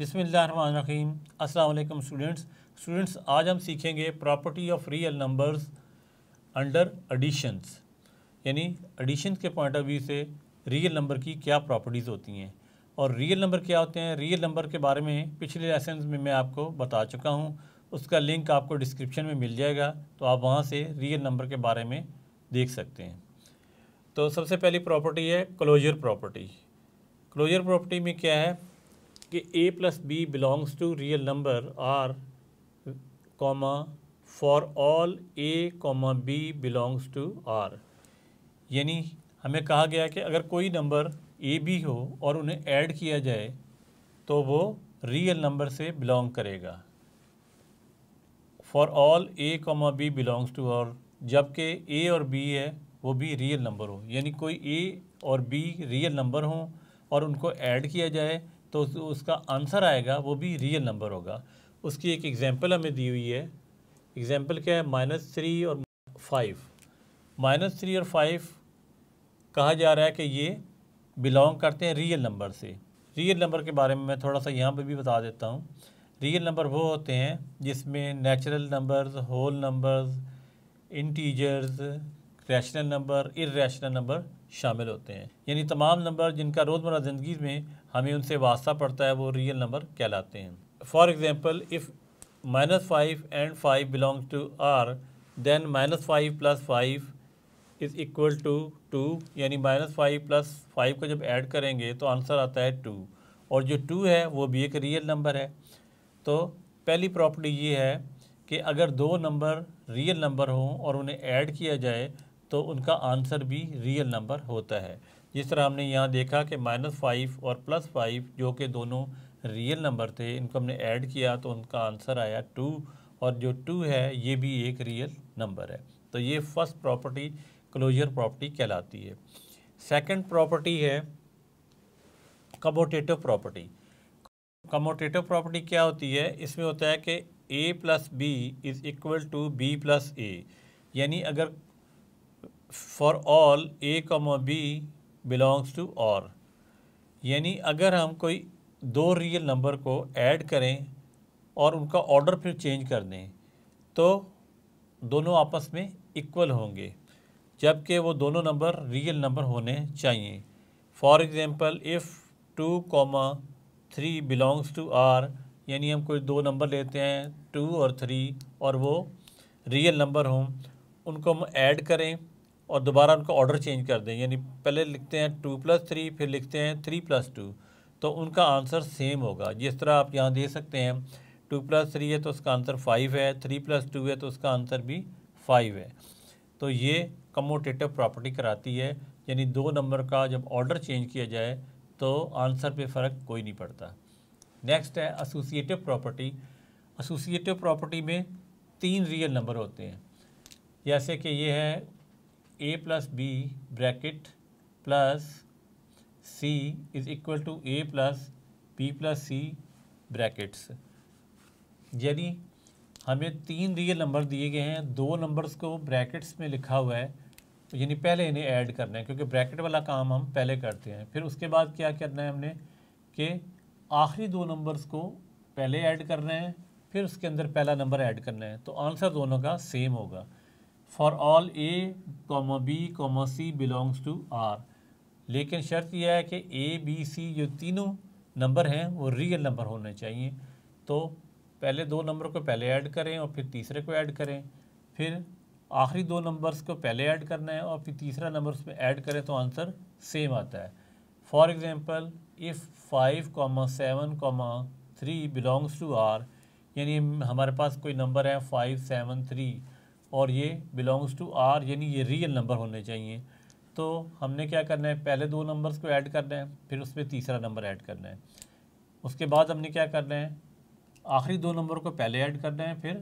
बिसमीम अस्सलाम students students आज हम सीखेंगे property of real numbers under additions यानी एडिशंस के पॉइंट ऑफ व्यू से रियल नंबर की क्या प्रॉपर्टीज़ होती हैं और रियल नंबर क्या होते हैं रियल नंबर के बारे में पिछले लेसन में मैं आपको बता चुका हूँ उसका लिंक आपको डिस्क्रिप्शन में मिल जाएगा तो आप वहाँ से रियल नंबर के बारे में देख सकते हैं तो सबसे पहली प्रॉपर्टी है क्लोजर प्रॉपर्टी क्लोजर प्रॉपर्टी में क्या है कि A plus B belongs to real number R comma for all A comma B belongs to R यानी हमें कहा गया कि अगर कोई नंबर ए बी हो और उन्हें ऐड किया जाए तो वो रियल नंबर से बिलोंग करेगा for all A comma B belongs to और जबकि ए और बी है वो भी रियल नंबर हो यानी कोई ए और बी रियल नंबर हो और उनको ऐड किया जाए तो उसका आंसर आएगा वो भी रियल नंबर होगा उसकी एक एग्जांपल हमें दी हुई है एग्जांपल क्या है माइनस थ्री और फाइव माइनस थ्री और फाइव कहा जा रहा है कि ये बिलोंग करते हैं रियल नंबर से रियल नंबर के बारे में मैं थोड़ा सा यहाँ पर भी बता देता हूँ रियल नंबर वो होते हैं जिसमें natural numbers whole numbers integers rational number irrational number शामिल होते हैं यानी तमाम नंबर जिनका रोज़मर ज़िंदगी में हमें उनसे वास्ता पड़ता है वो रियल नंबर कहलाते हैं for example if minus five and five belong to R then minus five plus five is equal to to यानी माइनस फाइव प्लस फाइव को जब ऐड करेंगे तो आंसर आता है टू और जो टू है वो भी एक रियल नंबर है तो पहली प्रॉपर्टी ये है कि अगर दो नंबर रियल नंबर हों और उन्हें ऐड किया जाए तो उनका आंसर भी रियल नंबर होता है जिस तरह हमने यहाँ देखा कि माइनस फाइव और प्लस फाइव जो कि दोनों रियल नंबर थे इनको हमने ऐड किया तो उनका आंसर आया टू और जो टू है ये भी एक रियल नंबर है तो ये फर्स्ट प्रॉपर्टी क्लोजर प्रॉपर्टी कहलाती है सेकंड प्रॉपर्टी है कमोटेटिव प्रॉपर्टी कमोटेटिव प्रॉपर्टी क्या होती है इसमें होता है कि A plus B is equal to B plus A यानी अगर फॉर ऑल ए कमो बी बिलोंग्स टू और यानी अगर हम कोई दो रियल नंबर को ऐड करें और उनका ऑर्डर फिर चेंज कर दें तो दोनों आपस में इक्वल होंगे जबकि वो दोनों नंबर रियल नंबर होने चाहिए for example if two comma three belongs to R यानी हम कोई दो नंबर लेते हैं टू और थ्री और वो रियल नंबर हों उनको हम ऐड करें और दोबारा उनका ऑर्डर चेंज कर दें यानी पहले लिखते हैं टू प्लस थ्री फिर लिखते हैं थ्री प्लस टू तो उनका आंसर सेम होगा जिस तरह आप यहाँ दे सकते हैं टू प्लस थ्री है तो उसका आंसर फाइव है थ्री प्लस टू है तो उसका आंसर भी फाइव है तो ये कमोटेटिव प्रॉपर्टी कराती है यानी दो नंबर का जब ऑर्डर चेंज किया जाए तो आंसर पर फ़र्क कोई नहीं पड़ता नेक्स्ट है एसोसिएटिव प्रॉपर्टी एसोसिएटिव प्रॉपर्टी में तीन रियल नंबर होते हैं जैसे कि ये है A plus B bracket plus C is equal to A plus B plus C brackets यानी हमें तीन रियल नंबर दिए गए हैं दो नंबर्स को ब्रैकेट्स में लिखा हुआ है यानी पहले इन्हें ऐड करना है क्योंकि ब्रैकेट वाला काम हम पहले करते हैं फिर उसके बाद क्या करना है हमने कि आखिरी दो नंबर्स को पहले ऐड करना है फिर उसके अंदर पहला नंबर ऐड करना है तो आंसर दोनों का सेम होगा for all A comma B comma C belongs to R लेकिन शर्त यह है कि ए बी सी जो तीनों नंबर हैं वो रियल नंबर होने चाहिए तो पहले दो नंबर को पहले ऐड करें और फिर तीसरे को ऐड करें फिर आखिरी दो नंबर्स को पहले ऐड करना है और फिर तीसरा नंबर उसमें ऐड करें तो आंसर सेम आता है for example if five comma seven comma three belongs to R यानी हमारे पास कोई नंबर है फाइव सेवन थ्री और ये बिलोंग्स टू आर यानी ये रियल नंबर होने चाहिए तो हमने क्या करना है पहले दो नंबर्स को ऐड करना है फिर उस पर तीसरा नंबर ऐड करना है उसके बाद हमने क्या करना है आखिरी दो नंबर को पहले ऐड करना है फिर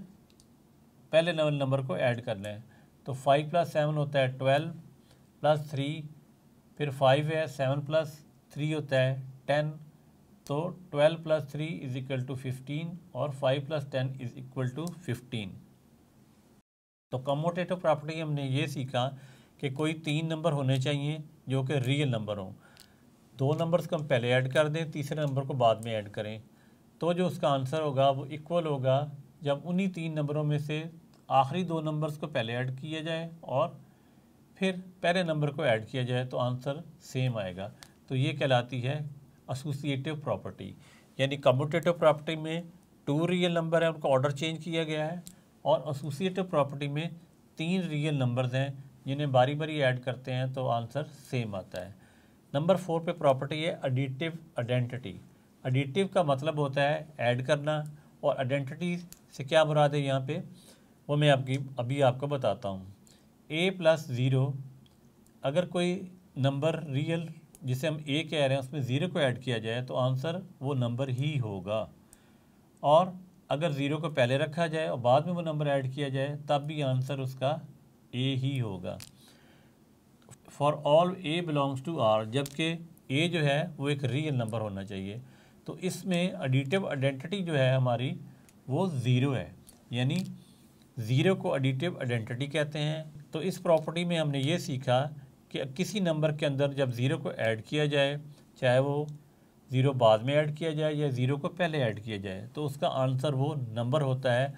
पहले नंबर को ऐड करना है तो फाइव प्लस सेवन होता है ट्वेल्व प्लस थ्री फिर फाइव है सेवन प्लस थ्री होता है टेन तो twelve plus three is equal to fifteen और five plus ten is equal to fifteen तो कमोटेटिव प्रॉपर्टी हमने ये सीखा कि कोई तीन नंबर होने चाहिए जो कि रियल नंबर हों दो नंबर्स को हम पहले ऐड कर दें तीसरे नंबर को बाद में ऐड करें तो जो उसका आंसर होगा वो इक्वल होगा जब उन्हीं तीन नंबरों में से आखिरी दो नंबर्स को पहले ऐड किया जाए और फिर पहले नंबर को ऐड किया जाए तो आंसर सेम आएगा तो ये कहलाती है एसोसिएटिव प्रॉपर्टी यानी कम्यूटेटिव प्रॉपर्टी में टू रियल नंबर है उनका ऑर्डर चेंज किया गया है और एसोसिएटिव प्रॉपर्टी में तीन रियल नंबर्स हैं जिन्हें बारी बारी ऐड करते हैं तो आंसर सेम आता है नंबर फोर पे प्रॉपर्टी है एडिटिव आइडेंटिटी एडिटिव का मतलब होता है ऐड करना और आइडेंटिटी से क्या बुरा दे यहाँ पे वो मैं आपकी अभी आपको बताता हूँ ए प्लस ज़ीरो अगर कोई नंबर रियल जिसे हम ए कह रहे हैं उसमें ज़ीरो को ऐड किया जाए तो आंसर वो नंबर ही होगा और अगर ज़ीरो को पहले रखा जाए और बाद में वो नंबर ऐड किया जाए तब भी आंसर उसका ए ही होगा for all A belongs to R जबकि ए जो है वो एक रियल नंबर होना चाहिए तो इसमें अडिटिव आइडेंटिटी जो है हमारी वो ज़ीरो है यानी ज़ीरो को अडिटिव आइडेंटिटी कहते हैं तो इस प्रॉपर्टी में हमने ये सीखा कि किसी नंबर के अंदर जब ज़ीरो को ऐड किया जाए चाहे वो ज़ीरो बाद में ऐड किया जाए या ज़ीरो को पहले ऐड किया जाए तो उसका आंसर वो नंबर होता है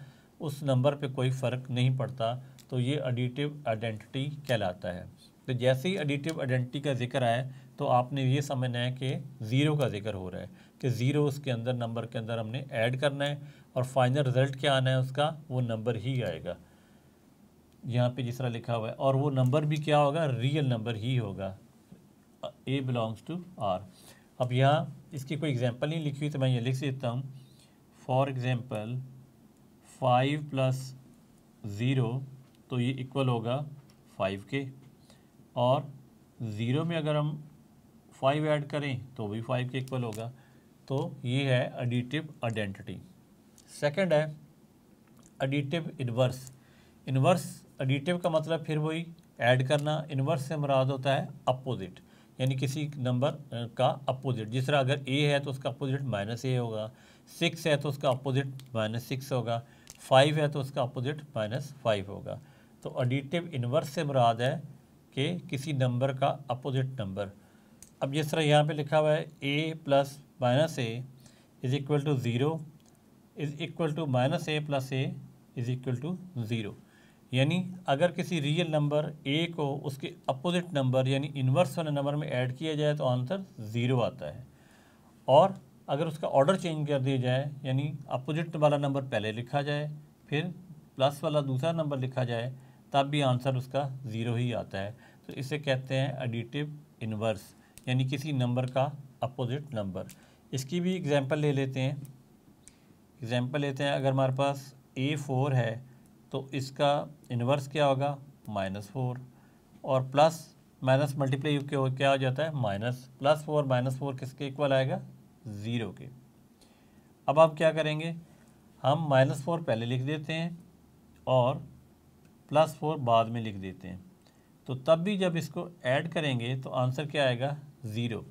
उस नंबर पे कोई फ़र्क नहीं पड़ता तो ये एडिटिव आइडेंटिटी कहलाता है तो जैसे ही एडिटिव आइडेंटिटी का जिक्र आए तो आपने ये समझना है कि ज़ीरो का जिक्र हो रहा है कि ज़ीरो उसके अंदर नंबर के अंदर हमने ऐड करना है और फाइनल रिज़ल्ट क्या आना है उसका वो नंबर ही आएगा यहाँ पे जिस तरह लिखा हुआ है और वो नंबर भी क्या होगा रियल नंबर ही होगा ए बिलोंग्स टू आर अब यहाँ इसकी कोई एग्जांपल नहीं लिखी हुई तो मैं ये लिख देता हूँ for example five plus zero तो ये इक्वल होगा फाइव के और ज़ीरो में अगर हम फाइव ऐड करें तो भी फाइव के इक्वल होगा तो ये है एडिटिव आइडेंटिटी सेकंड है एडिटिव इनवर्स इनवर्स एडिटिव का मतलब फिर वही ऐड करना इनवर्स से मराद होता है अपोजिट यानी किसी नंबर का अपोजिट जिस तरह अगर ए है तो उसका अपोजिट माइनस ए होगा सिक्स है तो उसका अपोजिट माइनस सिक्स होगा फाइव है तो उसका अपोजिट माइनस फाइव होगा तो एडिटिव इन्वर्स से मुराद है कि किसी नंबर का अपोजिट नंबर अब जिस तरह यहाँ पे लिखा हुआ है A plus minus A is equal to zero is equal to minus A plus A is equal to zero यानी अगर किसी रियल नंबर ए को उसके अपोजिट नंबर यानी इन्वर्स वाले नंबर में ऐड किया जाए तो आंसर ज़ीरो आता है और अगर उसका ऑर्डर चेंज कर दिया जाए यानी अपोजिट वाला नंबर पहले लिखा जाए फिर प्लस वाला दूसरा नंबर लिखा जाए तब भी आंसर उसका ज़ीरो ही आता है तो इसे कहते हैं एडिटिव इन्वर्स यानी किसी नंबर का अपोजिट नंबर इसकी भी एग्ज़ाम्पल ले लेते हैं एग्ज़ाम्पल लेते हैं अगर हमारे पास ए फोर है तो इसका इन्वर्स क्या होगा माइनस फोर और प्लस माइनस मल्टीप्लाई के क्या हो जाता है minus plus four minus four किसके इक्वल आएगा ज़ीरो के अब आप क्या करेंगे हम माइनस फोर पहले लिख देते हैं और प्लस फोर बाद में लिख देते हैं तो तब भी जब इसको ऐड करेंगे तो आंसर क्या आएगा ज़ीरो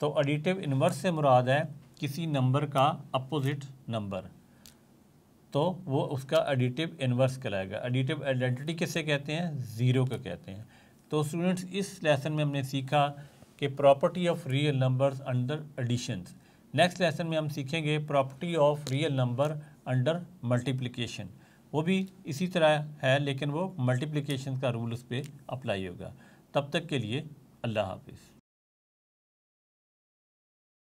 तो एडिटिव इन्वर्स से मुराद है किसी नंबर का अपोजिट नंबर तो वो उसका एडिटिव इन्वर्स कराएगा एडिटिव आइडेंटिटी किसे कहते हैं ज़ीरो का कहते हैं तो स्टूडेंट्स इस लेसन में हमने सीखा कि property of real numbers under additions next lesson में हम सीखेंगे property of real number under multiplication वो भी इसी तरह है लेकिन वो मल्टीप्लिकेशन का रूल उस पर अप्लाई होगा तब तक के लिए अल्लाह हाफिज़